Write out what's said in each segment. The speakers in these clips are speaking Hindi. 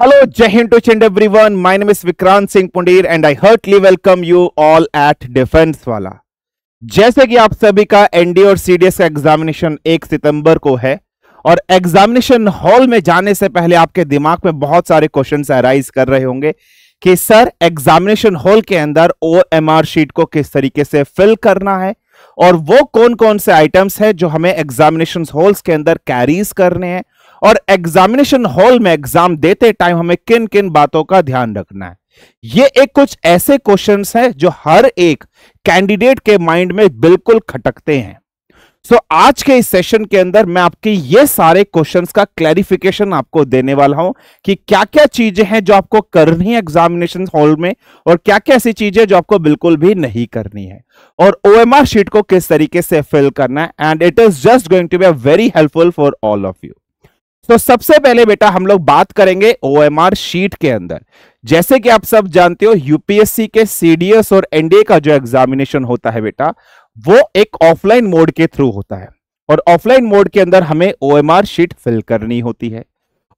Hello, Jai to Chind everyone. My name is Vikrant Singh Pundir and I heartily welcome you all at Defense Wala. जैसे कि आप सभी का एनडीए और सीडीएस का एग्जामिनेशन 1 सितंबर को है और एग्जामिनेशन हॉल में जाने से पहले आपके दिमाग में बहुत सारे क्वेश्चंस अराइज कर रहे होंगे कि सर एग्जामिनेशन हॉल के अंदर ओएमआर शीट को किस तरीके से फिल करना है और वो कौन कौन से आइटम्स हैं जो हमें एग्जामिनेशन हॉल्स के अंदर कैरीज करने हैं और एग्जामिनेशन हॉल में एग्जाम देते टाइम हमें किन किन बातों का ध्यान रखना है ये एक कुछ ऐसे क्वेश्चंस हैं जो हर एक कैंडिडेट के माइंड में बिल्कुल खटकते हैं सो so, आज के इस सेशन के अंदर मैं आपके ये सारे क्वेश्चंस का क्लैरिफिकेशन आपको देने वाला हूं कि क्या क्या चीजें हैं जो आपको करनी है एग्जामिनेशन हॉल में और क्या क्या ऐसी चीजें जो आपको बिल्कुल भी नहीं करनी है और ओ शीट को किस तरीके से फिल करना है and it is just going to be very helpful for all of you तो सबसे पहले बेटा हम लोग बात करेंगे ओ शीट के अंदर जैसे कि आप सब जानते हो यूपीएससी के सीडीएस और एनडीए का जो एग्जामिनेशन होता है बेटा वो एक ऑफलाइन मोड के थ्रू होता है और ऑफलाइन मोड के अंदर हमें ओ शीट फिल करनी होती है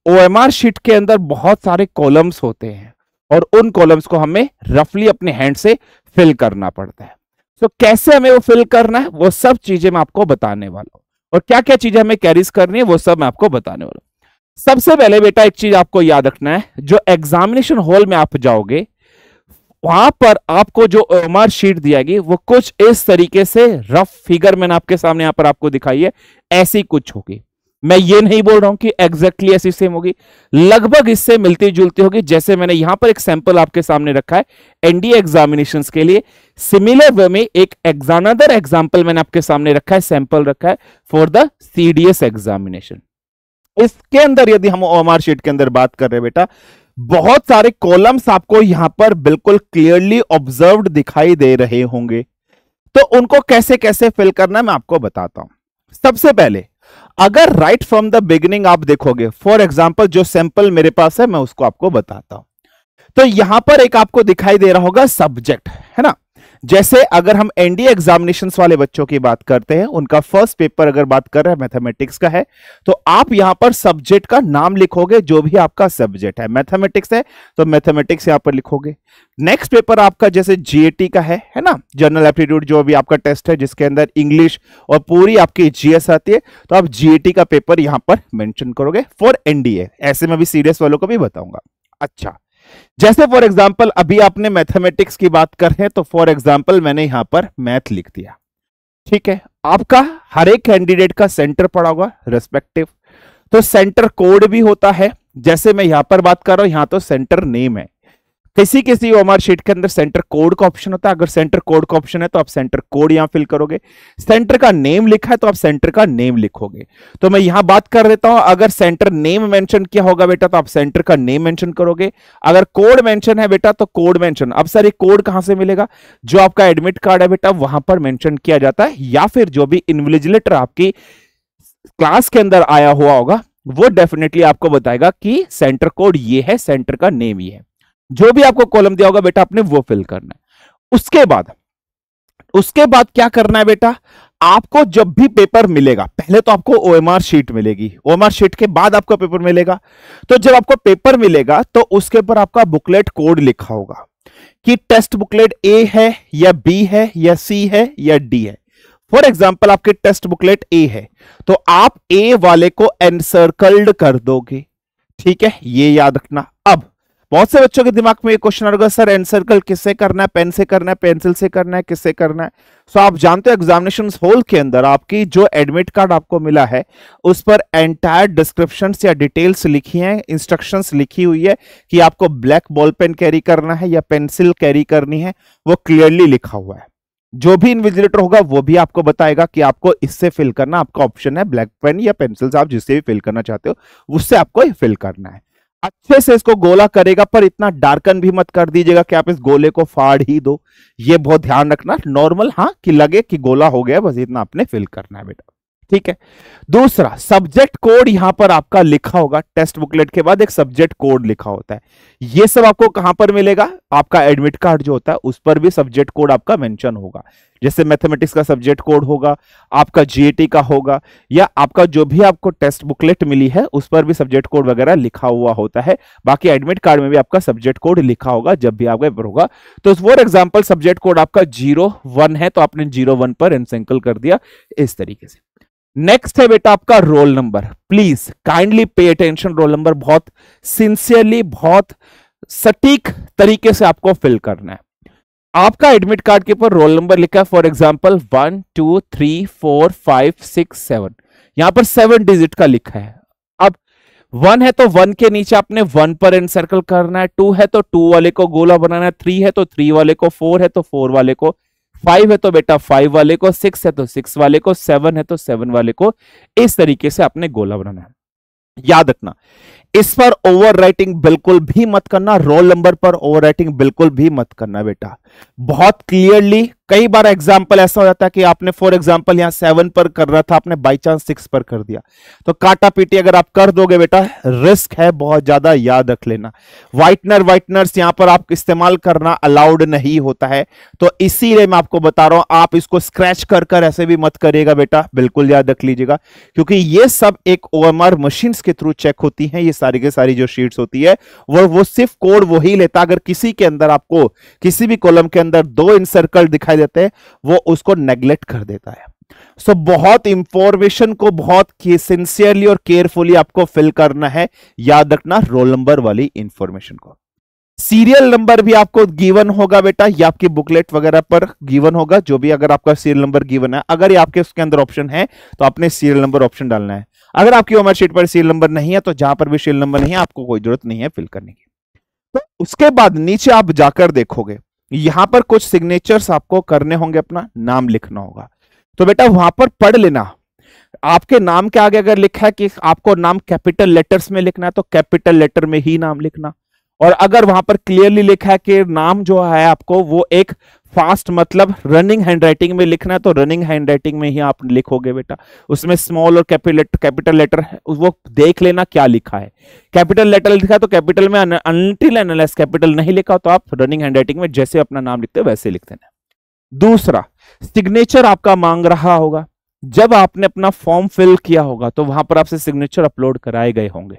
ओ शीट के अंदर बहुत सारे कॉलम्स होते हैं और उन कॉलम्स को हमें रफली अपने हैंड से फिल करना पड़ता है तो so, कैसे हमें वो फिल करना है वो सब चीजें मैं आपको बताने वाला हूँ और क्या क्या चीजें हमें कैरीज करनी है वो सब मैं आपको बताने वाला हूँ सबसे पहले बेटा एक चीज आपको याद रखना है जो एग्जामिनेशन हॉल में आप जाओगे वहां पर आपको जो ओमर शीट दिया गई वो कुछ इस तरीके से रफ फिगर मैंने आपके सामने यहां पर आपको दिखाई है ऐसी कुछ होगी मैं ये नहीं बोल रहा हूं कि एग्जैक्टली ऐसी सेम होगी लगभग इससे मिलती जुलती होगी जैसे मैंने यहां पर एक सैंपल आपके सामने रखा है एनडीए एग्जामिनेशन के लिए सिमिलर वे में एक एग्जाम एग्जाम्पल मैंने आपके सामने रखा है सैंपल रखा है फॉर द सीडीएस एग्जामिनेशन इसके अंदर यदि हम ओमआर शीट के अंदर बात कर रहे हैं बेटा बहुत सारे कॉलम्स आपको यहां पर बिल्कुल क्लियरली ऑब्जर्व दिखाई दे रहे होंगे तो उनको कैसे कैसे फिल करना मैं आपको बताता हूं सबसे पहले अगर राइट फ्रॉम द बिगिनिंग आप देखोगे फॉर एग्जाम्पल जो सैंपल मेरे पास है मैं उसको आपको बताता हूं तो यहां पर एक आपको दिखाई दे रहा होगा सब्जेक्ट है ना जैसे अगर हम एनडीए एग्जामिनेशन वाले बच्चों की बात करते हैं उनका फर्स्ट पेपर अगर बात कर रहे हैं मैथमेटिक्स का है तो आप यहां पर सब्जेक्ट का नाम लिखोगे जो भी आपका सब्जेक्ट है मैथमेटिक्स है तो मैथमेटिक्स यहां पर लिखोगे नेक्स्ट पेपर आपका जैसे जीएटी का है है ना जनरल एप्टीट्यूड जो भी आपका टेस्ट है जिसके अंदर इंग्लिश और पूरी आपकी जीएस आती है तो आप जीएटी का पेपर यहां पर मेंशन करोगे फॉर एनडीए ऐसे में भी सीरियस वालों को भी बताऊंगा अच्छा जैसे फॉर एग्जाम्पल अभी आपने मैथमेटिक्स की बात कर रहे हैं तो फॉर एग्जाम्पल मैंने यहां पर मैथ लिख दिया ठीक है आपका हर एक कैंडिडेट का सेंटर पड़ा होगा रेस्पेक्टिव तो सेंटर कोड भी होता है जैसे मैं यहां पर बात कर रहा हूं यहां तो सेंटर नेम है किसी किसी ओ शीट के अंदर सेंटर कोड का ऑप्शन होता है अगर सेंटर कोड का ऑप्शन है तो आप सेंटर कोड यहां फिल करोगे सेंटर का नेम लिखा है तो आप सेंटर का नेम लिखोगे तो मैं यहां बात कर देता हूं अगर सेंटर नेम मेंशन किया होगा बेटा तो आप सेंटर का नेम मेंशन करोगे अगर कोड मेंशन है बेटा तो कोड मेंशन अब सर ये कोड कहां से मिलेगा जो आपका एडमिट कार्ड है बेटा वहां पर मेंशन किया जाता है या फिर जो भी इन्विजिलेटर आपकी क्लास के अंदर आया हुआ होगा वो डेफिनेटली आपको बताएगा कि सेंटर कोड ये है सेंटर का नेम ये है जो भी आपको कॉलम दिया होगा बेटा आपने वो फिल करना है उसके बाद उसके बाद क्या करना है बेटा आपको जब भी पेपर मिलेगा पहले तो आपको ओएमआर शीट मिलेगी ओएमआर शीट के बाद आपको पेपर मिलेगा तो जब आपको पेपर मिलेगा तो उसके ऊपर आपका बुकलेट कोड लिखा होगा कि टेस्ट बुकलेट ए है या बी है या सी है या डी है फॉर एग्जाम्पल आपके टेस्ट बुकलेट ए है तो आप ए वाले को एनसर्कल्ड कर दोगे ठीक है ये याद रखना अब बहुत से बच्चों के दिमाग में ये क्वेश्चन होगा सर एंड सर्कल किससे करना है पेन से करना है पेंसिल से करना है किससे करना है सो so, आप जानते हो एग्जामिनेशन हॉल के अंदर आपकी जो एडमिट कार्ड आपको मिला है उस पर एंटायर डिस्क्रिप्शन या डिटेल्स लिखी हैं इंस्ट्रक्शन लिखी हुई है कि आपको ब्लैक बॉल पेन कैरी करना है या पेंसिल कैरी करनी है वो क्लियरली लिखा हुआ है जो भी इन्विजिलेटर होगा वो भी आपको बताएगा कि आपको इससे फिल करना आपका ऑप्शन है ब्लैक पेन या पेंसिल आप जिससे भी फिल करना चाहते हो उससे आपको फिल करना है अच्छे से इसको गोला करेगा पर इतना डार्कन भी मत कर दीजिएगा कि आप इस गोले को फाड़ ही दो ये बहुत ध्यान रखना नॉर्मल हाँ कि लगे कि गोला हो गया बस इतना आपने फिल करना है बेटा ठीक है दूसरा सब्जेक्ट कोड यहां पर आपका लिखा होगा टेस्ट बुकलेट के बाद एक सब्जेक्ट कोड लिखा होता है ये सब आपको कहां पर मिलेगा आपका एडमिट कार्ड जो होता है उस पर भी सब्जेक्ट कोड आपका मेंशन होगा जैसे मैथमेटिक्स का सब्जेक्ट कोड होगा आपका जीएटी का होगा या आपका जो भी आपको टेस्ट बुकलेट मिली है उस पर भी सब्जेक्ट कोड वगैरह लिखा हुआ होता है बाकी एडमिट कार्ड में भी आपका सब्जेक्ट कोड लिखा होगा जब भी आपका पेपर होगा तो फॉर एग्जाम्पल सब्जेक्ट कोड आपका जीरो वन है तो आपने जीरो वन पर एनसेंकल कर दिया इस तरीके से नेक्स्ट है बेटा आपका roll number please kindly pay attention roll number बहुत सिंसियरली बहुत सटीक तरीके से आपको फिल करना है आपका एडमिट कार्ड के ऊपर रोल नंबर लिखा है for example one two three four five six seven यहां पर सेवन डिजिट का लिखा है अब वन है तो वन के नीचे आपने वन पर एंड सर्कल करना है टू है तो टू वाले को गोला बनाना है थ्री है तो थ्री वाले को फोर है तो फोर वाले को फाइव है तो बेटा फाइव वाले को सिक्स है तो सिक्स वाले को सेवन है तो सेवन वाले को इस तरीके से आपने गोला बनाना है याद रखना इस पर ओवर राइटिंग बिल्कुल भी मत करना रोल नंबर पर ओवर राइटिंग बिल्कुल भी मत करना बेटा बहुत क्लियरली कई बार एग्जाम्पल ऐसा हो जाता है कि आपने फॉर एग्जाम्पल यहाँ सेवन पर कर रहा था आपने बाई चांस सिक्स पर कर दिया तो काटा पीटी अगर आप कर दोगे बेटा रिस्क है बहुत ज्यादा याद रख लेना व्हाइटनर व्हाइटनर्स यहां पर आप इस्तेमाल करना अलाउड नहीं होता है तो इसीलिए मैं आपको बता रहा हूं आप इसको स्क्रैच कर कर ऐसे भी मत करिएगा बेटा बिल्कुल याद रख लीजिएगा क्योंकि ये सब एक ओ एम आर के थ्रू चेक होती है ये सारी के सारी जो शीट्स होती है वो वो सिर्फ कोड वही लेता अगर किसी के अंदर आपको किसी भी कॉलम के अंदर दो इन सर्कल दिखाई दिखाई देते हैं वो उसको नेग्लेक्ट कर देता है सो so, बहुत इंफॉर्मेशन को बहुत सिंसियरली और केयरफुली आपको फिल करना है याद रखना रोल नंबर वाली इंफॉर्मेशन को सीरियल नंबर भी आपको गिवन होगा बेटा या आपकी बुकलेट वगैरह पर गिवन होगा जो भी अगर आपका सीरियल नंबर गिवन है अगर ये आपके उसके अंदर ऑप्शन है तो आपने सीरियल नंबर ऑप्शन डालना है अगर आपकी ओमर शीट पर सीरियल नंबर नहीं है तो जहां पर भी सीरियल नंबर नहीं है आपको कोई जरूरत नहीं है फिल करने की तो उसके बाद नीचे आप जाकर देखोगे यहां पर कुछ सिग्नेचर्स आपको करने होंगे अपना नाम लिखना होगा तो बेटा वहां पर पढ़ लेना आपके नाम के आगे अगर लिखा है कि आपको नाम कैपिटल लेटर्स में लिखना है तो कैपिटल लेटर में ही नाम लिखना और अगर वहां पर क्लियरली लिखा है कि नाम जो है आपको वो एक फास्ट मतलब रनिंग हैंडराइटिंग में लिखना है तो रनिंग हैंडराइटिंग में ही आप लिखोगे बेटा उसमें स्मॉल और कैपिटल लेटर वो देख लेना क्या लिखा है कैपिटल लेटर लिखा तो कैपिटल में अनटिल एनालिस कैपिटल नहीं लिखा तो आप रनिंग हैंडराइटिंग में जैसे अपना नाम लिखते हो वैसे लिख देना दूसरा सिग्नेचर आपका मांग रहा होगा जब आपने अपना फॉर्म फिल किया होगा तो वहां पर आपसे सिग्नेचर अपलोड कराए गए होंगे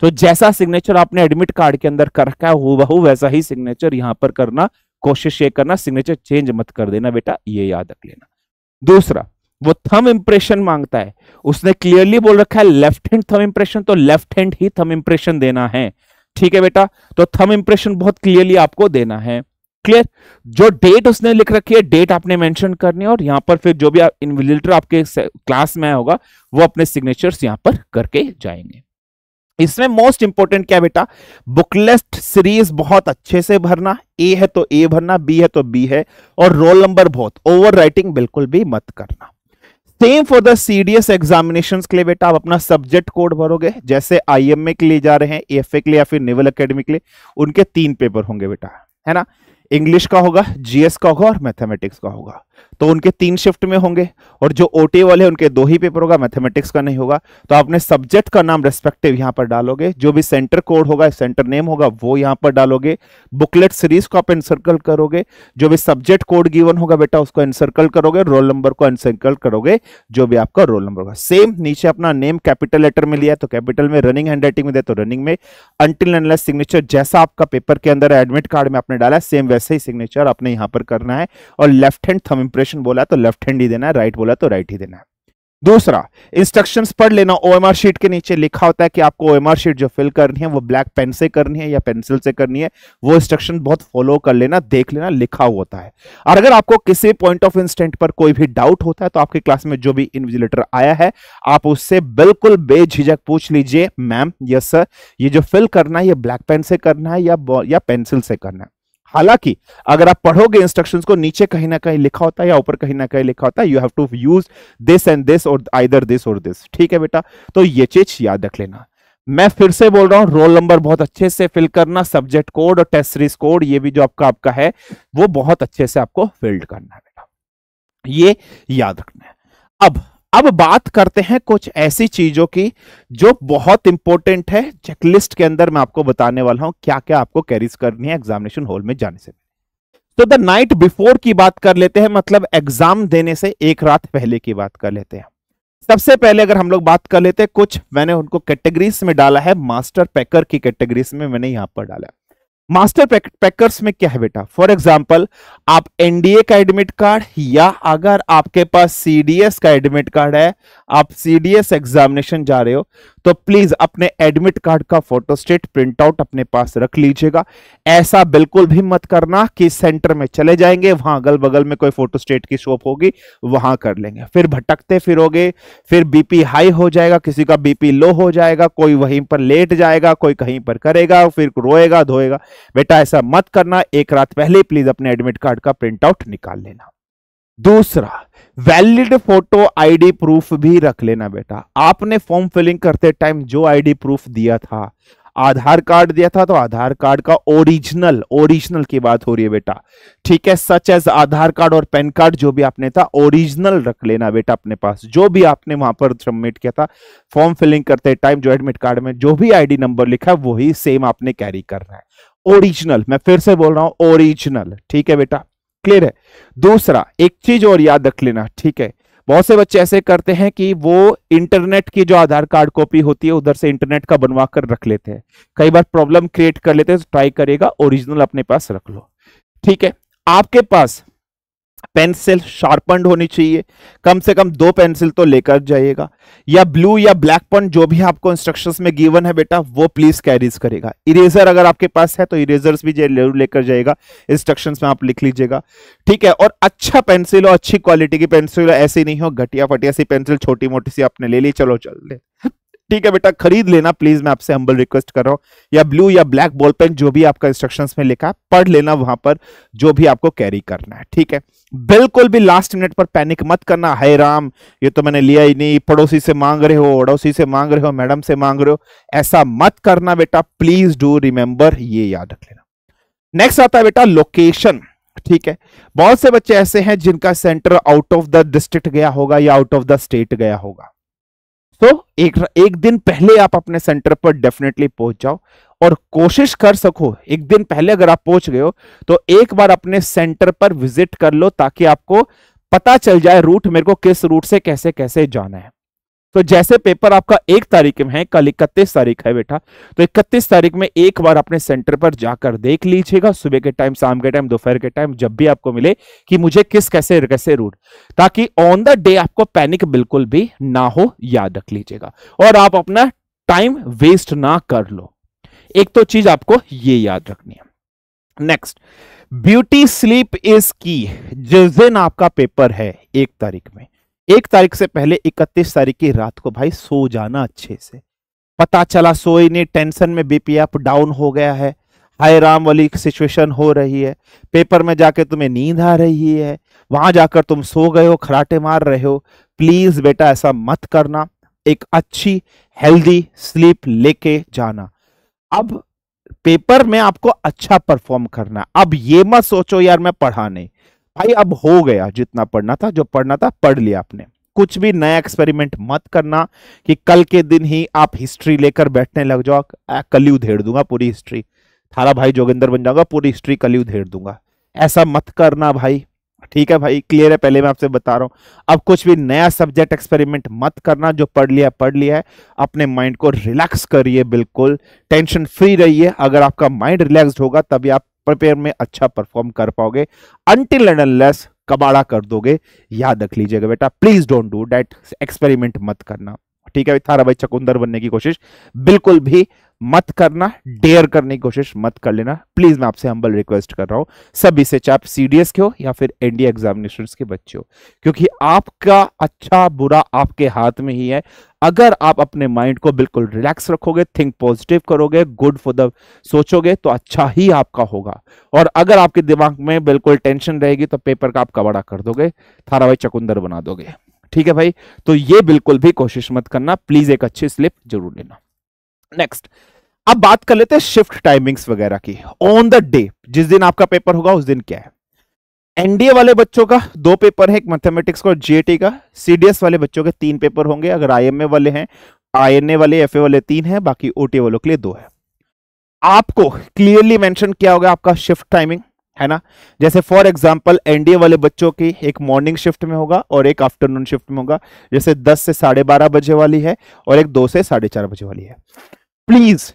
तो जैसा सिग्नेचर आपने एडमिट कार्ड के अंदर कर रखा है हु वैसा ही सिग्नेचर यहां पर करना कोशिश ये करना सिग्नेचर चेंज मत कर देना बेटा ये याद रख लेना दूसरा वो थम इंप्रेशन मांगता है उसने क्लियरली बोल रखा है लेफ्ट हैंड थम इंप्रेशन तो लेफ्ट हैंड ही थम इंप्रेशन देना है ठीक है बेटा तो थम इंप्रेशन बहुत क्लियरली आपको देना है क्लियर जो डेट उसने लिख रखी है डेट आपने मेंशन करनी है और यहां पर फिर जो भी आप इन्विजिलेटर आपके क्लास में होगा वो अपने सिग्नेचर्स यहां पर करके जाएंगे इसमें मोस्ट इंपोर्टेंट क्या बेटा बुकलेस्ट सीरीज बहुत अच्छे से भरना ए है तो ए भरना बी है तो बी है और रोल नंबर बहुत ओवर बिल्कुल भी मत करना same for the CDS examination के लिए बेटा आप अपना सब्जेक्ट कोड भरोगे जैसे आईएमए के लिए जा रहे हैं एएफए के लिए या फिर नेवल अकेडमी के लिए उनके तीन पेपर होंगे बेटा है ना इंग्लिश का होगा जीएस का होगा और मैथमेटिक्स का होगा तो उनके तीन शिफ्ट में होंगे और जो ओटी वाले उनके दो ही पेपर होगा मैथमेटिक्स का नहीं होगा तो आपने सब्जेक्ट का नाम रेस्पेक्टिव यहां पर डालोगे जो भी सेंटर कोड होगा सेंटर नेम होगा वो यहां पर डालोगे बुकलेट सीरीज को आप इंसर्कल करोगे जो भी सब्जेक्ट कोड गिवन होगा बेटा उसको इंसर्कल करोगे रोल नंबर को इंसर्कल करोगे जो भी आपका रोल नंबर होगा सेम नीचे अपना नेम कैपिटल लेटर में लिया तो कैपिटल में रनिंग हैंड में दे तो रनिंग में अंटिल एनलेस सिग्नेचर जैसा आपका पेपर के अंदर एडमिट कार्ड में आपने डाला सेम वैसे ही सिग्नेचर आपने यहां पर करना है और लेफ्ट हैंड थम इंप्रेशन बोला तो लेफ्ट हैंड ही देना है राइट बोला तो राइट ही देना है दूसरा इंस्ट्रक्शंस पढ़ लेना ओएमआर शीट के नीचे लिखा होता है कि आपको ओएमआर शीट जो फिल करनी है वो ब्लैक पेन से करनी है या पेंसिल से करनी है वो इंस्ट्रक्शन बहुत फॉलो कर लेना देख लेना लिखा होता है और अगर आपको किसी पॉइंट ऑफ इंस्टेंट पर कोई भी डाउट होता है तो आपके क्लास में जो भी इन्विजिलेटर आया है आप उससे बिल्कुल बेझिझक पूछ लीजिए मैम यस सर ये जो फिल करना है ये ब्लैक पेन से करना है या, या पेंसिल से करना है हालांकि अगर आप पढ़ोगे इंस्ट्रक्शंस को नीचे कहीं ना कहीं लिखा होता है या ऊपर कहीं ना कहीं लिखा होता है you have to use this and this और आइदर दिस और दिस ठीक है बेटा तो ये चीज याद रख लेना मैं फिर से बोल रहा हूं रोल नंबर बहुत अच्छे से फिल करना सब्जेक्ट कोड और टेस्ट सीरीज कोड ये भी जो आपका आपका है वो बहुत अच्छे से आपको फिल्ड करना है बेटा ये याद रखना है अब अब बात करते हैं कुछ ऐसी चीजों की जो बहुत इंपॉर्टेंट है चेकलिस्ट के अंदर मैं आपको बताने वाला हूं क्या क्या आपको कैरीज करनी है एग्जामिनेशन हॉल में जाने से तो द नाइट बिफोर की बात कर लेते हैं मतलब एग्जाम देने से एक रात पहले की बात कर लेते हैं सबसे पहले अगर हम लोग बात कर लेते हैं कुछ मैंने उनको कैटेगरीज में डाला है मास्टर पैकर की कैटेगरीज में मैंने यहां पर डाला है मास्टर पैकर्स में क्या है बेटा फॉर एग्जाम्पल आप एनडीए का एडमिट कार्ड या अगर आपके पास सीडीएस का एडमिट कार्ड है आप सीडीएस एग्जामिनेशन जा रहे हो तो प्लीज अपने एडमिट कार्ड का प्रिंट प्रिंटआउट अपने पास रख लीजिएगा ऐसा बिल्कुल भी मत करना कि सेंटर में चले जाएंगे वहां अगल बगल में कोई स्टेट की शॉप होगी वहां कर लेंगे फिर भटकते फिरोगे फिर बीपी हाई हो जाएगा किसी का बीपी लो हो जाएगा कोई वहीं पर लेट जाएगा कोई कहीं पर करेगा फिर रोएगा धोएगा बेटा ऐसा मत करना एक रात पहले प्लीज अपने एडमिट कार्ड का प्रिंटआउट निकाल लेना दूसरा वैलिड फोटो आईडी प्रूफ भी रख लेना बेटा आपने फॉर्म फिलिंग करते टाइम जो आईडी प्रूफ दिया था आधार कार्ड दिया था तो आधार कार्ड का ओरिजिनल ओरिजिनल की बात हो रही है बेटा ठीक है सच एज आधार कार्ड और पैन कार्ड जो भी आपने था ओरिजिनल रख लेना बेटा अपने पास जो भी आपने वहां पर सबमिट किया था फॉर्म फिलिंग करते टाइम जो एडमिट कार्ड में जो भी आईडी नंबर लिखा है वही सेम आपने कैरी करना है ओरिजिनल मैं फिर से बोल रहा हूं ओरिजिनल ठीक है बेटा क्लियर है दूसरा एक चीज और याद रख लेना ठीक है बहुत से बच्चे ऐसे करते हैं कि वो इंटरनेट की जो आधार कार्ड कॉपी होती है उधर से इंटरनेट का बनवा कर रख लेते हैं कई बार प्रॉब्लम क्रिएट कर लेते हैं तो ट्राई करेगा ओरिजिनल अपने पास रख लो ठीक है आपके पास पेंसिल शार्पन्ड होनी चाहिए कम से कम दो पेंसिल तो लेकर जाइएगा या ब्लू या ब्लैक पॉइंट जो भी आपको इंस्ट्रक्शंस में गिवन है बेटा वो प्लीज कैरीज करेगा इरेजर अगर आपके पास है तो इरेजर्स भी जरूर लेकर जाएगा इंस्ट्रक्शंस में आप लिख लीजिएगा ठीक है और अच्छा पेंसिल हो अच्छी क्वालिटी की पेंसिल हो ऐसी नहीं हो घटिया फटिया सी पेंसिल छोटी मोटी सी आपने ले ली चलो चल ले ठीक है बेटा खरीद लेना प्लीज मैं आपसे हम्बल रिक्वेस्ट कर रहा हूँ या ब्लू या ब्लैक बॉल पेन जो भी आपका इंस्ट्रक्शंस में लिखा है पढ़ लेना वहां पर जो भी आपको कैरी करना है ठीक है बिल्कुल भी लास्ट मिनट पर पैनिक मत करना है राम ये तो मैंने लिया ही नहीं पड़ोसी से मांग रहे हो अड़ोसी से मांग रहे हो मैडम से मांग रहे हो ऐसा मत करना बेटा प्लीज डू रिमेंबर ये याद रख लेना नेक्स्ट आता है बेटा लोकेशन ठीक है बहुत से बच्चे ऐसे हैं जिनका centre out of the district गया होगा या आउट ऑफ द स्टेट गया होगा तो एक एक दिन पहले आप अपने सेंटर पर डेफिनेटली पहुंच जाओ और कोशिश कर सको एक दिन पहले अगर आप पहुंच गए हो तो एक बार अपने सेंटर पर विजिट कर लो ताकि आपको पता चल जाए रूट मेरे को किस रूट से कैसे कैसे जाना है तो जैसे पेपर आपका एक तारीख में है कल इकतीस तारीख है बेटा तो इकतीस तारीख में एक बार अपने सेंटर पर जाकर देख लीजिएगा सुबह के टाइम शाम के टाइम दोपहर के टाइम जब भी आपको मिले कि मुझे किस कैसे कैसे रूट ताकि ऑन द डे आपको पैनिक बिल्कुल भी ना हो याद रख लीजिएगा और आप अपना टाइम वेस्ट ना कर लो एक तो चीज आपको ये याद रखनी है नेक्स्ट ब्यूटी स्लीप इज की जिस दिन आपका पेपर है एक तारीख में एक तारीख से पहले इकतीस तारीख की रात को भाई सो जाना अच्छे से पता चला ही नहीं टेंशन में बीपी अप डाउन हो गया है हाय राम वाली सिचुएशन हो रही है पेपर में जाके तुम्हें नींद आ रही है वहां जाकर तुम सो गए हो खराटे मार रहे हो प्लीज बेटा ऐसा मत करना एक अच्छी हेल्दी स्लीप लेके जाना अब पेपर में आपको अच्छा परफॉर्म करना अब ये मत सोचो यार मैं पढ़ा नहीं भाई अब हो गया जितना पढ़ना था जो पढ़ना था पढ़ लिया आपने कुछ भी नया एक्सपेरिमेंट मत करना कि कल के दिन ही आप हिस्ट्री लेकर बैठने लग जाओ कल ही उधेड़ दूंगा पूरी हिस्ट्री थारा भाई जोगिंदर बन जाऊंगा पूरी हिस्ट्री कल ही उधेड़ दूंगा ऐसा मत करना भाई ठीक है भाई क्लियर है पहले मैं आपसे बता रहा हूं अब कुछ भी नया सब्जेक्ट एक्सपेरिमेंट मत करना जो पढ़ लिया पढ़ लिया है अपने माइंड को रिलैक्स करिए बिल्कुल टेंशन फ्री रहिए अगर आपका माइंड रिलैक्स्ड होगा तभी आप प्रिपेयर में अच्छा परफॉर्म कर पाओगे अंटिल एंड अनलेस कबाड़ा कर दोगे याद रख लीजिएगा बेटा please don't do that experiment मत करना ठीक है थारा भाई चकुंदर बनने की कोशिश बिल्कुल भी मत करना डेयर करने की कोशिश मत कर लेना प्लीज मैं आपसे हम्बल रिक्वेस्ट कर रहा हूं सभी से चाहे आप सीडीएस के हो या फिर एनडीए एग्जामिनेशन के बच्चे हो क्योंकि आपका अच्छा बुरा आपके हाथ में ही है अगर आप अपने माइंड को बिल्कुल रिलैक्स रखोगे थिंक पॉजिटिव करोगे गुड फॉर द सोचोगे तो अच्छा ही आपका होगा और अगर आपके दिमाग में बिल्कुल टेंशन रहेगी तो पेपर का आप कबाड़ा कर दोगे भाई चकुंदर बना दोगे ठीक है भाई तो ये बिल्कुल भी कोशिश मत करना प्लीज एक अच्छी स्लिप जरूर लेना नेक्स्ट अब बात कर लेते हैं शिफ्ट टाइमिंग्स वगैरह की ऑन द डे जिस दिन आपका पेपर होगा उस दिन क्या है एनडीए वाले बच्चों का दो पेपर है एक मैथमेटिक्स का और जीएटी का सीडीएस वाले बच्चों के तीन पेपर होंगे अगर आईएमए वाले हैं आईएनए वाले एफए वाले तीन हैं बाकी ओटी वालों के लिए दो है आपको क्लियरली मेंशन किया होगा आपका शिफ्ट टाइमिंग है ना जैसे फॉर एग्जाम्पल एनडीए वाले बच्चों की एक मॉर्निंग शिफ्ट में होगा और एक आफ्टरनून शिफ्ट में होगा जैसे दस से साढ़े बारह बजे वाली है और एक दो से साढ़े चार बजे वाली है प्लीज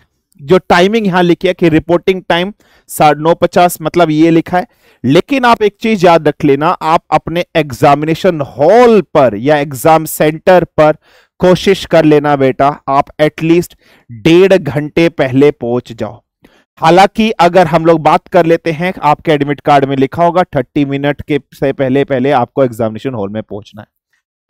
जो टाइमिंग यहां लिखी है कि रिपोर्टिंग टाइम साढ़े नौ पचास मतलब ये लिखा है लेकिन आप एक चीज याद रख लेना आप अपने एग्जामिनेशन हॉल पर या एग्जाम सेंटर पर कोशिश कर लेना बेटा आप एटलीस्ट डेढ़ घंटे पहले पहुंच जाओ हालांकि अगर हम लोग बात कर लेते हैं आपके एडमिट कार्ड में लिखा होगा थर्टी मिनट के से पहले पहले आपको एग्जामिनेशन हॉल में पहुंचना है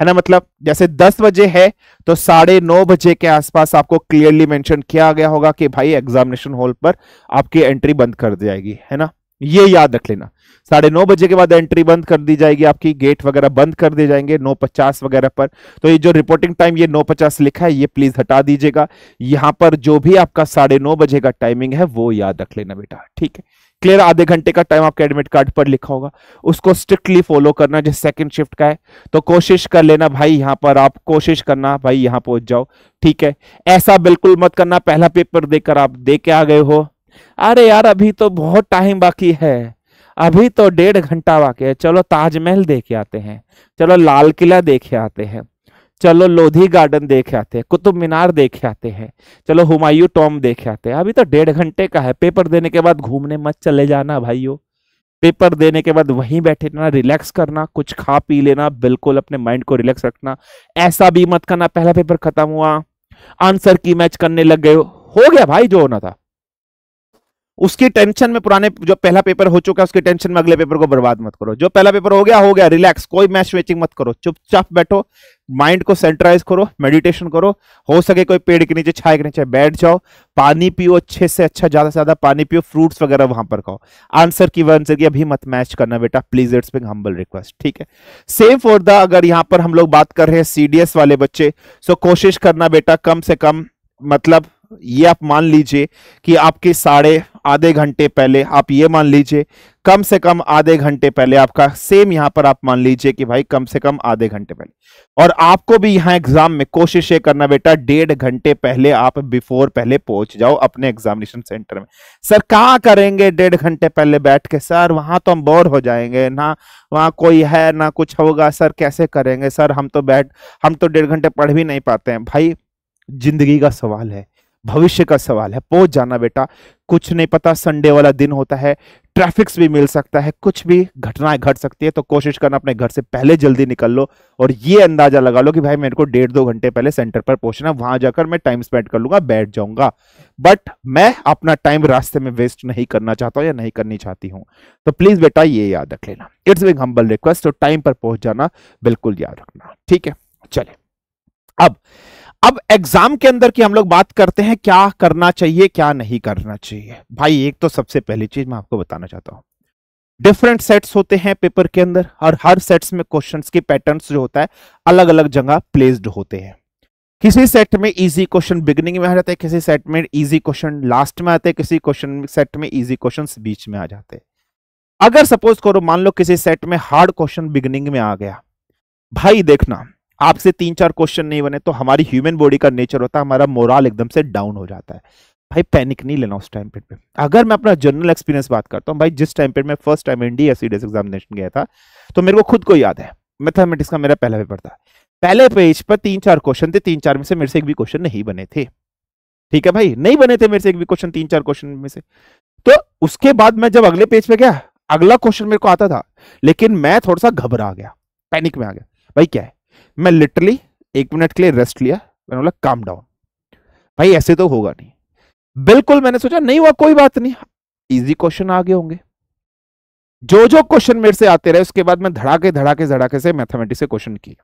है ना मतलब जैसे 10 बजे है तो साढ़े नौ बजे के आसपास आपको क्लियरली मेंशन किया गया होगा कि भाई एग्जामिनेशन हॉल पर आपकी एंट्री बंद कर दी जाएगी है ना ये याद रख लेना साढ़े नौ बजे के बाद एंट्री बंद कर दी जाएगी आपकी गेट वगैरह बंद कर दिए जाएंगे नौ पचास वगैरह पर तो ये जो रिपोर्टिंग टाइम ये नौ पचास लिखा है ये प्लीज हटा दीजिएगा यहां पर जो भी आपका साढ़े नौ बजे का टाइमिंग है वो याद रख लेना बेटा ठीक है क्लियर आधे घंटे का टाइम आपके एडमिट कार्ड पर लिखा होगा उसको स्ट्रिक्टली फॉलो करना जो सेकंड शिफ्ट का है तो कोशिश कर लेना भाई यहाँ पर आप कोशिश करना भाई यहाँ पहुंच जाओ ठीक है ऐसा बिल्कुल मत करना पहला पेपर देकर आप दे के आ गए हो अरे यार अभी तो बहुत टाइम बाकी है अभी तो डेढ़ घंटा बाकी है चलो ताजमहल देख आते हैं चलो लाल किला देख आते हैं चलो लोधी गार्डन देख आते हैं कुतुब मीनार देख आते हैं चलो हुमायूं टॉम देख आते हैं अभी तो डेढ़ घंटे का है पेपर देने के बाद घूमने मत चले जाना भाइयों पेपर देने के बाद वहीं बैठे रहना रिलैक्स करना कुछ खा पी लेना बिल्कुल अपने माइंड को रिलैक्स रखना ऐसा भी मत करना पहला पेपर खत्म हुआ आंसर की मैच करने लग गए हो गया भाई जो होना था उसकी टेंशन में पुराने जो पहला पेपर हो चुका है उसकी टेंशन में अगले पेपर को बर्बाद मत करो जो पहला पेपर हो गया हो गया रिलैक्स कोई मैच वेचिंग मत करो चुपचाप बैठो माइंड को सेंट्राइज करो मेडिटेशन करो हो सके कोई पेड़ के नीचे छाए के नीचे बैठ जाओ पानी पियो अच्छे से अच्छा ज्यादा से ज्यादा पानी पियो फ्रूट्स वगैरह वहां पर खाओ आंसर की वन आंसर की अभी मत मैच करना बेटा please it's being humble request ठीक है सेम फॉर द अगर यहां पर हम लोग बात कर रहे हैं सीडीएस वाले बच्चे सो कोशिश करना बेटा कम से कम मतलब ये आप मान लीजिए कि आपके साढ़े आधे घंटे पहले आप ये मान लीजिए कम से कम आधे घंटे पहले आपका सेम यहां पर आप मान लीजिए कि भाई कम से कम आधे घंटे पहले और आपको भी यहां एग्जाम में कोशिश ये करना बेटा डेढ़ घंटे पहले आप बिफोर पहले पहुंच जाओ अपने एग्जामिनेशन सेंटर में सर कहाँ करेंगे डेढ़ घंटे पहले बैठ के सर वहां तो हम बोर हो जाएंगे ना वहां कोई है ना कुछ होगा सर कैसे करेंगे सर हम तो बैठ हम तो डेढ़ घंटे पढ़ भी नहीं पाते हैं भाई जिंदगी का सवाल है भविष्य का सवाल है पहुंच जाना बेटा कुछ नहीं पता संडे वाला दिन होता है ट्रैफिक्स भी मिल सकता है कुछ भी घटनाएं घट सकती है तो कोशिश करना अपने घर से पहले जल्दी निकल लो और ये अंदाजा लगा लो कि भाई मेरे को डेढ़ दो घंटे पहले सेंटर पर पहुंचना वहां जाकर मैं टाइम स्पेंड कर लूंगा बैठ जाऊंगा बट मैं अपना टाइम रास्ते में वेस्ट नहीं करना चाहता हूं या नहीं करनी चाहती हूँ तो प्लीज बेटा ये याद रख लेना इट्स विंग हम्बल रिक्वेस्ट और टाइम पर पहुंच जाना बिल्कुल याद रखना ठीक है चले अब अब एग्जाम के अंदर की हम लोग बात करते हैं क्या करना चाहिए क्या नहीं करना चाहिए भाई एक तो सबसे पहली चीज मैं आपको बताना चाहता हूं डिफरेंट सेट्स होते हैं पेपर के अंदर और हर सेट्स में क्वेश्चंस के पैटर्न्स जो होता है अलग अलग जगह प्लेस्ड होते हैं किसी सेट में इजी क्वेश्चन बिगनिंग में आ जाते हैं किसी सेट में इजी क्वेश्चन लास्ट में आते हैं किसी क्वेश्चन सेट में इजी क्वेश्चन बीच में आ जाते हैं अगर सपोज करो मान लो किसी सेट में हार्ड क्वेश्चन बिगनिंग में आ गया भाई देखना आपसे तीन चार क्वेश्चन नहीं बने तो हमारी ह्यूमन बॉडी का नेचर होता है हमारा मोरल एकदम से डाउन हो जाता है भाई पैनिक नहीं लेना उस टाइम पीरियड पे अगर मैं अपना जनरल एक्सपीरियंस बात करता हूँ भाई जिस टाइम पीरियड में first time NDA CDS examination गया था तो मेरे को खुद को याद है मैथमेटिक्स का मेरा पहला पेपर था पहले पेज पर तीन चार क्वेश्चन थे तीन चार में से मेरे से एक भी क्वेश्चन नहीं बने थे ठीक है भाई नहीं बने थे मेरे से एक भी क्वेश्चन तीन चार क्वेश्चन में से तो उसके बाद मैं जब अगले पेज पे गया अगला क्वेश्चन मेरे को आता था लेकिन मैं थोड़ा सा घबरा गया पैनिक में आ गया भाई क्या है मैं लिटरली एक मिनट के लिए रेस्ट लिया मैंने बोला काम डाउन भाई ऐसे तो होगा नहीं बिल्कुल मैंने सोचा नहीं हुआ कोई बात नहीं इजी क्वेश्चन आगे होंगे जो जो क्वेश्चन मेरे से आते रहे उसके बाद मैं धड़ाके धड़ाके धड़ाके से मैथमेटिक्स से क्वेश्चन किया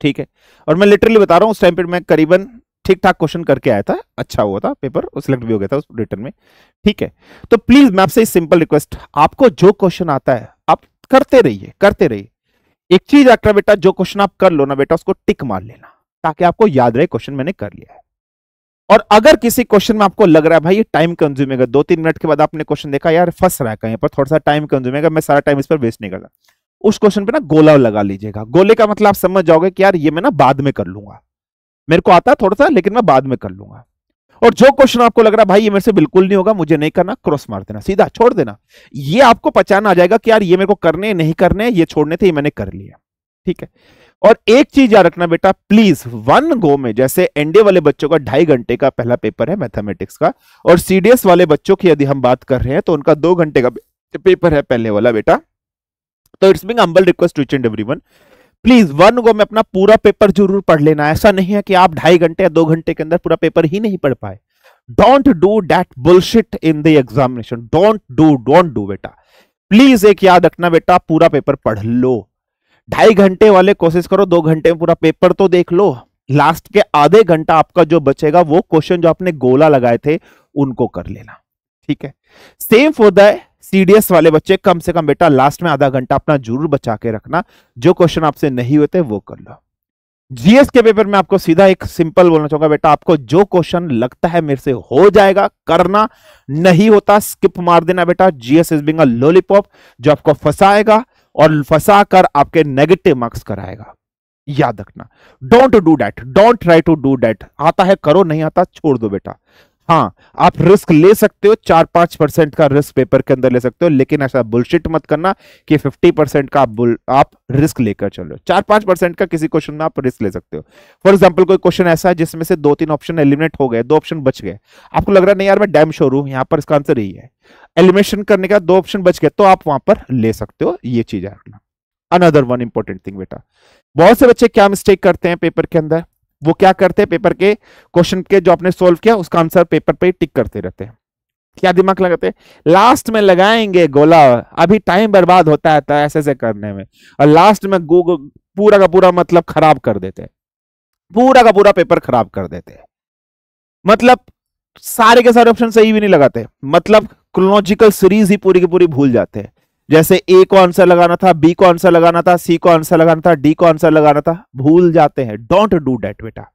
ठीक है और मैं लिटरली बता रहा हूं उस टाइम पर मैं करीबन ठीक ठाक क्वेश्चन करके आया था अच्छा हुआ था पेपर सिलेक्ट भी हो गया था उस रिटर्न में ठीक है तो प्लीज मैं आपसे सिंपल रिक्वेस्ट आपको जो क्वेश्चन आता है आप करते रहिए करते रहिए एक चीज रख रहा बेटा जो क्वेश्चन आप कर लो ना बेटा उसको टिक मार लेना ताकि आपको याद रहे क्वेश्चन मैंने कर लिया है और अगर किसी क्वेश्चन में आपको लग रहा है भाई ये टाइम कंज्यूमेगा दो तीन मिनट के बाद आपने क्वेश्चन देखा यार फंस रहा है कहीं पर थोड़ा सा टाइम कंज्यूमेगा मैं सारा टाइम इस पर वेस्ट नहीं कर रहा उस क्वेश्चन पे ना गोला लगा लीजिएगा गोले का मतलब आप समझ जाओगे कि यार ये मैं ना बाद में कर लूंगा मेरे को आता है थोड़ा सा लेकिन मैं बाद में कर लूंगा और जो क्वेश्चन आपको लग रहा भाई ये मेरे से बिल्कुल नहीं होगा मुझे नहीं करना क्रॉस मार देना सीधा छोड़ देना ये आपको पहचान आ जाएगा कि यार ये मेरे को करने नहीं करने ये छोड़ने थे ये मैंने कर लिया ठीक है और एक चीज याद रखना बेटा प्लीज वन गो में जैसे एनडे वाले बच्चों का ढाई घंटे का पहला पेपर है मैथमेटिक्स का और सीडीएस वाले बच्चों की यदि हम बात कर रहे हैं तो उनका दो घंटे का पेपर है पहले वाला बेटा तो it's being humble request to and every please one go में अपना पूरा पेपर जरूर पढ़ लेना ऐसा नहीं है कि आप ढाई घंटे या दो घंटे के अंदर पूरा पेपर ही नहीं पढ़ पाए don't do that bullshit in the examination don't do don't do बेटा प्लीज एक याद रखना बेटा पूरा पेपर पढ़ लो ढाई घंटे वाले कोशिश करो दो घंटे में पूरा पेपर तो देख लो लास्ट के आधे घंटा आपका जो बचेगा वो क्वेश्चन जो आपने गोला लगाए थे उनको कर लेना ठीक है सेम फॉर द सीडीएस वाले बच्चे कम से कम बेटा लास्ट में आधा घंटा अपना जरूर बचा के रखना जो क्वेश्चन आपसे नहीं होते वो कर लो जीएस के पेपर में आपको सीधा एक सिंपल बोलना चाहूंगा बेटा आपको जो क्वेश्चन लगता है मेरे से हो जाएगा करना नहीं होता स्किप मार देना बेटा जीएस इज बिंग लोलीपॉप जो आपको फंसाएगा और फंसा कर आपके नेगेटिव मार्क्स कराएगा याद रखना don't do that don't try to do that आता है करो नहीं आता छोड़ दो बेटा हाँ आप रिस्क ले सकते हो चार पांच परसेंट का रिस्क पेपर के अंदर ले सकते हो लेकिन ऐसा बुलशिट मत करना कि फिफ्टी परसेंट का बुल आप रिस्क लेकर चलो चार पांच परसेंट का किसी क्वेश्चन में आप रिस्क ले सकते हो फॉर एग्जाम्पल कोई क्वेश्चन ऐसा है जिसमें से दो तीन ऑप्शन एलिमिनेट हो गए दो ऑप्शन बच गए आपको लग रहा है नहीं यार मैं डैम शोरू यहां पर इसका आंसर यही है एलिमिनेशन करने का दो ऑप्शन बच गए तो आप वहां पर ले सकते हो ये चीज है अनदर वन इंपॉर्टेंट थिंग बेटा बहुत से बच्चे क्या मिस्टेक करते हैं पेपर के अंदर वो क्या करते हैं पेपर के क्वेश्चन के जो आपने सोल्व किया उसका आंसर पेपर पे टिक करते रहते हैं क्या दिमाग लगाते हैं लास्ट में लगाएंगे गोला अभी टाइम बर्बाद होता है तो ऐसे ऐसे करने में और लास्ट में गो, पूरा का पूरा मतलब खराब कर देते हैं पूरा का पूरा पेपर खराब कर देते हैं मतलब सारे के सारे ऑप्शन सही भी नहीं लगाते मतलब क्रोलॉजिकल सीरीज ही पूरी की पूरी भूल जाते हैं जैसे ए को आंसर लगाना था बी को आंसर लगाना था सी को आंसर लगाना था डी को आंसर लगाना था भूल जाते हैं डोंट डू डेट बेटा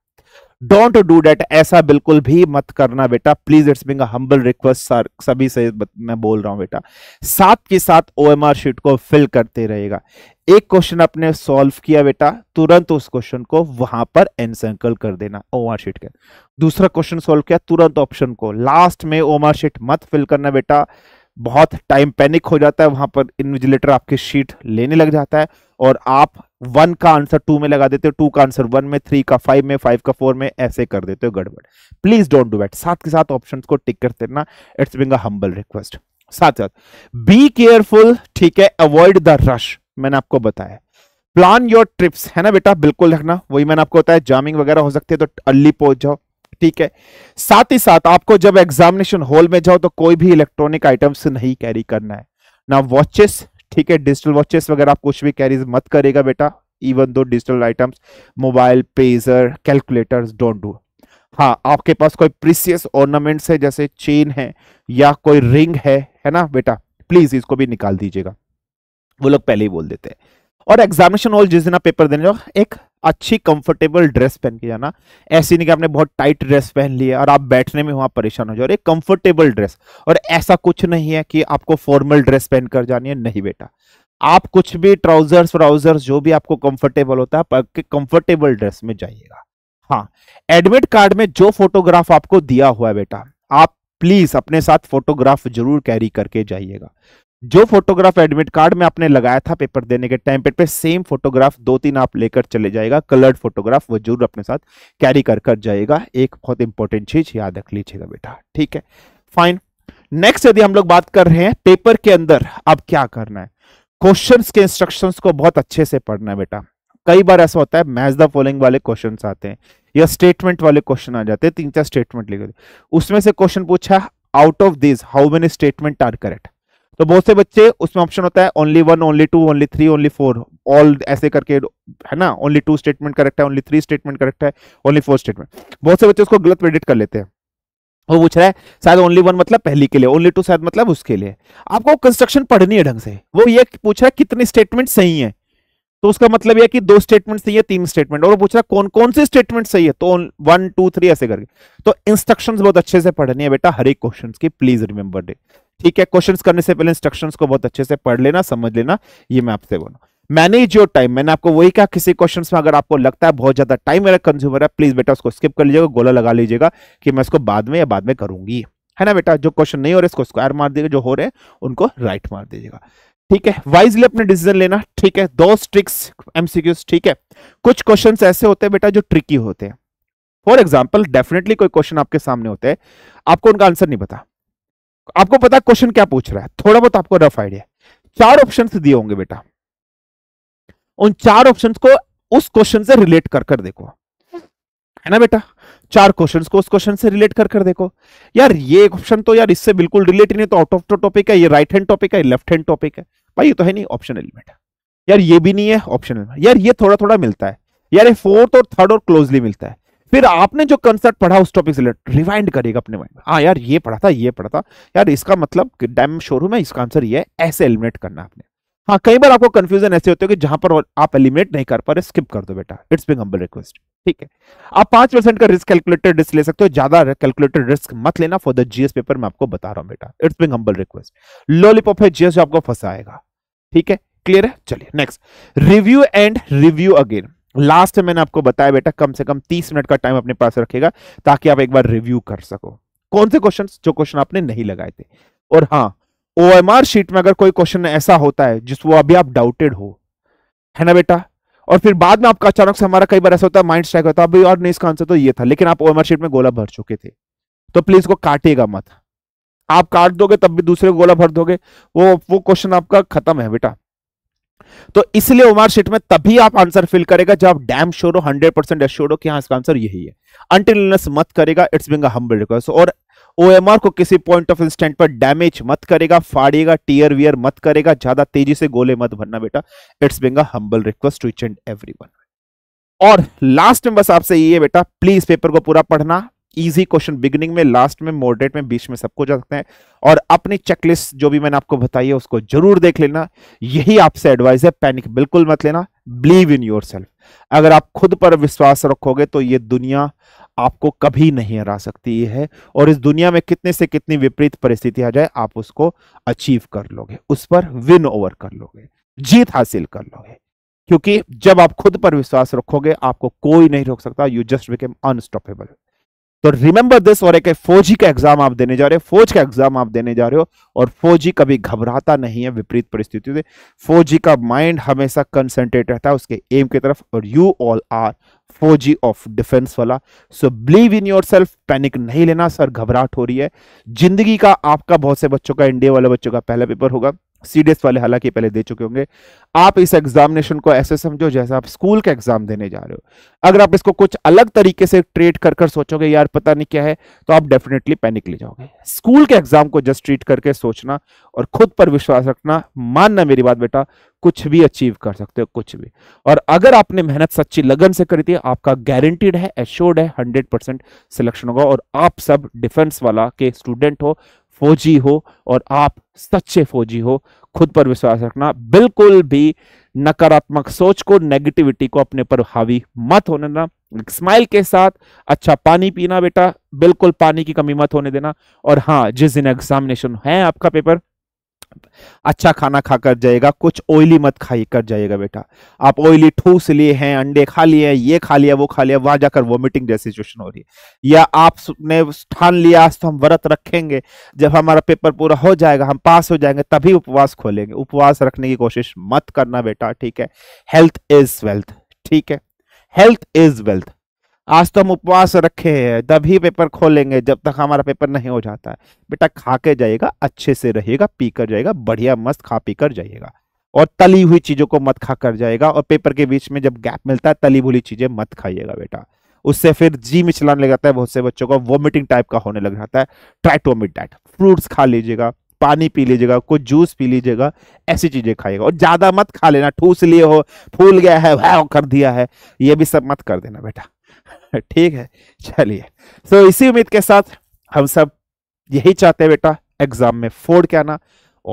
डोंट डू डेट ऐसा बिल्कुल भी मत करना बेटा please it's being humble request sir सभी से मैं बोल रहा हूं बेटा साथ के साथ ओ आर शीट को फिल करते रहेगा एक क्वेश्चन आपने सॉल्व किया बेटा तुरंत उस क्वेश्चन को वहां पर एनसर्कल कर देना आर शीट के दूसरा क्वेश्चन सॉल्व किया तुरंत ऑप्शन को लास्ट में ओ आर शीट मत फिल करना बेटा बहुत टाइम पैनिक हो जाता है वहां पर इन्विजिलेटर आपकी शीट लेने लग जाता है और आप वन का आंसर टू में लगा देते हो टू का आंसर वन में थ्री का फाइव में फाइव का फोर में ऐसे कर देते हो गड़बड़ प्लीज डोंट डू दैट साथ के साथ ऑप्शंस को टिक करते रहना it's being a humble request साथ साथ बी केयरफुल ठीक है अवॉइड द रश मैंने आपको बताया प्लान योर ट्रिप्स है ना बेटा बिल्कुल रखना वही मैंने आपको बताया जामिंग वगैरह हो सकती है तो अर्ली पहुंच जाओ ठीक है साथ ही साथ आपको जब एग्जामिनेशन हॉल में जाओ तो कोई भी इलेक्ट्रॉनिक आइटम्स नहीं कैरी करना है ना वॉचेस ठीक है डिजिटल वॉचेस वगैरह आप कुछ भी कैरी मत करेगा बेटा even though digital items mobile pager calculator don't do हाँ आपके पास कोई प्रीसियस ऑर्नामेंट्स है जैसे चेन है या कोई रिंग है है ना बेटा प्लीज इसको भी निकाल दीजिएगा वो लोग पहले ही बोल देते हैं और एग्जामिनेशन हॉल जिस दिन आप पेपर देने जाओ एक अच्छी कंफर्टेबल ड्रेस पहन के जाना ऐसी नहीं कि आपने बहुत टाइट ड्रेस पहन ली है और आप बैठने में वहां परेशान हो जाओ और एक कंफर्टेबल ड्रेस और ऐसा कुछ नहीं है कि आपको फॉर्मल ड्रेस पहन कर जानी है नहीं बेटा आप कुछ भी ट्राउजर्स व्राउजर्स जो भी आपको कंफर्टेबल होता है कंफर्टेबल ड्रेस में जाइएगा हाँ एडमिट कार्ड में जो फोटोग्राफ आपको दिया हुआ है बेटा आप प्लीज अपने साथ फोटोग्राफ जरूर कैरी करके जाइएगा जो फोटोग्राफ एडमिट कार्ड में आपने लगाया था पेपर देने के टाइम पे सेम फोटोग्राफ दो तीन आप लेकर चले जाएगा कलर्ड फोटोग्राफ वो जरूर अपने साथ कैरी कर कर जाएगा एक बहुत इंपॉर्टेंट चीज याद रख लीजिएगा बेटा ठीक है फाइन नेक्स्ट यदि हम लोग बात कर रहे हैं पेपर के अंदर अब क्या करना है क्वेश्चन के इंस्ट्रक्शन को बहुत अच्छे से पढ़ना है बेटा कई बार ऐसा होता है मैच द फॉलोइंग वाले क्वेश्चन आते हैं या स्टेटमेंट वाले क्वेश्चन आ जाते हैं तीन चार स्टेटमेंट लिखे उसमें से क्वेश्चन पूछा out of this how many statement are correct तो बहुत से बच्चे उसमें ऑप्शन होता है only one only two only three only four all ऐसे करके है ना ओनली टू स्टेटमेंट करेक्ट है ओनली थ्री स्टेटमेंट करेक्ट है ओनली फोर स्टेटमेंट बहुत से बच्चे उसको गलत प्रेडिक्ट कर लेते हैं वो पूछ रहा है शायद ओनली वन मतलब पहली के लिए ओनली टू शायद मतलब उसके लिए आपको कंस्ट्रक्शन पढ़नी है ढंग से वो ये पूछ रहा है कितने स्टेटमेंट सही है तो उसका मतलब यह कि दो स्टेटमेंट सही है तीन स्टेटमेंट और वो पूछ रहा है कौन कौन से स्टेटमेंट सही है तो वन टू थ्री ऐसे करके तो इंस्ट्रक्शंस बहुत अच्छे से पढ़नी है बेटा हर एक क्वेश्चन की प्लीज रिमेंबर डे ठीक है क्वेश्चंस करने से पहले इंस्ट्रक्शंस को बहुत अच्छे से पढ़ लेना समझ लेना ये मैं आपसे बोलूँ मैनेज योर टाइम मैंने आपको वही कहा किसी क्वेश्चन में अगर आपको लगता है बहुत ज्यादा टाइम मेरा कंज्यूमर है प्लीज बेटा उसको स्किप कर लीजिएगा गोला लगा लीजिएगा कि मैं इसको बाद में या बाद में करूंगी है ना बेटा जो क्वेश्चन नहीं हो रहे इसको स्क्वायर मार दीजिएगा जो हो रहे हैं उनको राइट मार दीजिएगा ठीक है वाइजली अपने डिसीजन लेना ठीक है दो स्ट्रिक्स एमसीक्यूज ठीक है कुछ क्वेश्चन ऐसे होते हैं बेटा जो ट्रिकी होते हैं फॉर एग्जाम्पल डेफिनेटली कोई क्वेश्चन आपके सामने होते हैं आपको उनका आंसर नहीं पता आपको पता क्वेश्चन क्या पूछ रहा है थोड़ा बहुत आपको रफ आइडिया चार ऑप्शन दिए होंगे बेटा उन चार ऑप्शन को उस क्वेश्चन से रिलेट कर कर देखो है ना बेटा चार क्वेश्चन को उस क्वेश्चन से रिलेट कर कर देखो यार ये ऑप्शन तो यार इससे बिल्कुल रिलेट ही नहीं तो आउट ऑफ द टॉपिक है ये राइट हैंड टॉपिक है लेफ्ट हैंड टॉपिक है भाई ये तो है नहीं ऑप्शन एलिमेंट यार ये भी नहीं है ऑप्शन यार ये थोड़ा थोड़ा मिलता है यार ये फोर्थ और थर्ड और क्लोजली मिलता है फिर आपने जो कंसेप्ट पढ़ा उस टॉपिक से रिलेटेड रिवाइंड करेगा अपने माइंड हाँ यार ये पढ़ा था ये पढ़ा था यार इसका मतलब डैम शोरूम है इसका आंसर ये है ऐसे एलिमिनेट करना आपने हाँ कई बार आपको कंफ्यूजन ऐसे होते हो कि जहां पर आप एलिमिनेट नहीं कर पा रहे स्किप कर दो बेटा इट्स बिंग हम्बल रिक्वेस्ट ठीक है आप पांच परसेंट का रिस्क कैलकुलेटेड रिस्क ले सकते हो ज्यादा कैलकुलेटेड रिस्क मत लेना फॉर द जीएस पेपर मैं आपको बता रहा हूँ बेटा it's being humble request lollipop है जीएस जो आपको फंसाएगा ठीक है क्लियर है चलिए next review and review again last में मैंने आपको बताया बेटा कम से कम तीस मिनट का टाइम अपने पास रखेगा ताकि आप एक बार रिव्यू कर सको कौन से क्वेश्चन जो क्वेश्चन आपने नहीं लगाए थे और हाँ ओ शीट में अगर कोई क्वेश्चन ऐसा होता है जिस वो अभी आप डाउटेड हो है ना बेटा और फिर बाद में आपका अचानक से हमारा कई बार ऐसा होता है माइंड स्ट्राइक होता है अभी और नहीं इसका आंसर तो ये था लेकिन आप ओएमआर शीट में गोला भर चुके थे तो प्लीज को काटेगा मत आप काट दोगे तब भी दूसरे को गोला भर दोगे वो वो क्वेश्चन आपका खत्म है बेटा तो इसलिए उमार शीट में तभी आप आंसर फिल करेगा जब आप डैम श्योर हो हंड्रेड परसेंट एश्योर हो कि हाँ इसका आंसर यही है अंटिल मत करेगा इट्स बिंग हम्बल रिक्वेस्ट और ओएमआर को किसी पॉइंट ऑफ इंस्टेंट पर डैमेज मत करेगा फाड़िएगा टीयर वियर मत करेगा ज्यादा तेजी से गोले मत भरना बेटा it's being humble request to each and every और लास्ट में बस आपसे ये बेटा प्लीज पेपर को पूरा पढ़ना इजी क्वेश्चन बिगनिंग में लास्ट में मॉडरेट में बीच में सबको जा सकते हैं और अपनी चेकलिस्ट जो भी मैंने आपको बताई है उसको जरूर देख लेना यही आपसे एडवाइस है पैनिक बिल्कुल मत लेना बिलीव इन योर अगर आप खुद पर विश्वास रखोगे तो ये दुनिया आपको कभी नहीं हरा सकती है और इस दुनिया में कितने से कितनी विपरीत परिस्थिति आ जाए आप उसको अचीव कर लोगे उस पर विन ओवर कर लोगे जीत हासिल कर लोगे क्योंकि जब आप खुद पर विश्वास रखोगे आपको कोई नहीं रोक सकता यू जस्ट बिकेम अनस्टॉपेबल तो रिमेंबर दिस और एक फौजी का एग्जाम आप देने जा रहे हो फौज का एग्जाम आप देने जा रहे हो और फौजी कभी घबराता नहीं है विपरीत परिस्थितियों से फौजी का माइंड हमेशा कंसंट्रेट रहता है उसके एम की तरफ और यू ऑल आर फौजी ऑफ डिफेंस वाला so believe in yourself panic नहीं लेना सर घबराहट हो रही है जिंदगी का आपका बहुत से बच्चों का इंडिया वाले बच्चों का पहला पेपर होगा सीडीएस वाले हालांकि पहले दे चुके होंगे आप इस एग्जामिनेशन को ऐसे समझो जैसे आप स्कूल का एग्जाम देने जा रहे हो अगर आप इसको कुछ अलग तरीके से ट्रीट कर कर सोचोगे यार पता नहीं क्या है तो आप डेफिनेटली पैनिक ले जाओगे स्कूल के एग्जाम को जस्ट ट्रीट करके सोचना और खुद पर विश्वास रखना मानना मेरी बात बेटा कुछ भी अचीव कर सकते हो कुछ भी और अगर आपने मेहनत सच्ची लगन से करी थी आपका गारंटीड है एश्योर्ड है हंड्रेड परसेंट सिलेक्शन होगा और आप सब डिफेंस वाला के स्टूडेंट हो फौजी हो और आप सच्चे फौजी हो खुद पर विश्वास रखना बिल्कुल भी नकारात्मक सोच को नेगेटिविटी को अपने पर हावी मत होने देना स्माइल के साथ अच्छा पानी पीना बेटा बिल्कुल पानी की कमी मत होने देना और हाँ जिस दिन एग्जामिनेशन है आपका पेपर अच्छा खाना खा कर जाएगा कुछ ऑयली मत खाई कर जाएगा बेटा आप ऑयली ठूस लिए हैं अंडे खा लिए ये खा लिया वो खा लिया वहां जाकर वॉमिटिंग जैसी सिचुएशन हो रही है या आपने ठान लिया तो हम व्रत रखेंगे जब हमारा पेपर पूरा हो जाएगा हम पास हो जाएंगे तभी उपवास खोलेंगे उपवास रखने की कोशिश मत करना बेटा ठीक है हेल्थ इज वेल्थ ठीक है हेल्थ इज वेल्थ आज तो हम उपवास रखे हैं तभी पेपर खोलेंगे जब तक हमारा पेपर नहीं हो जाता है बेटा खा के जाइएगा अच्छे से रहिएगा पी कर जाएगा बढ़िया मस्त खा पी कर जाइएगा और तली हुई चीज़ों को मत खा कर जाएगा और पेपर के बीच में जब गैप मिलता है तली भुली चीज़ें मत खाइएगा बेटा उससे फिर जी मिचलाने लग जाता है बहुत से बच्चों को वॉमिटिंग टाइप का होने लग जाता है ट्राइटोमिट डाइट फ्रूट्स खा लीजिएगा पानी पी लीजिएगा कुछ जूस पी लीजिएगा ऐसी चीज़ें खाइएगा और ज़्यादा मत खा लेना ठूस लिए हो फूल गया है वह कर दिया है ये भी सब मत कर देना बेटा ठीक है चलिए सो so, इसी उम्मीद के साथ हम सब यही चाहते हैं बेटा एग्जाम में फोड़ के आना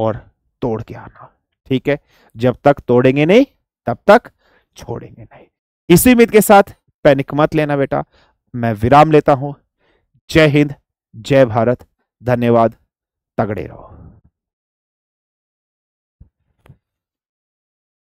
और तोड़ के आना ठीक है जब तक तोड़ेंगे नहीं तब तक छोड़ेंगे नहीं इसी उम्मीद के साथ पैनिक मत लेना बेटा मैं विराम लेता हूं जय हिंद जय भारत धन्यवाद तगड़े रहो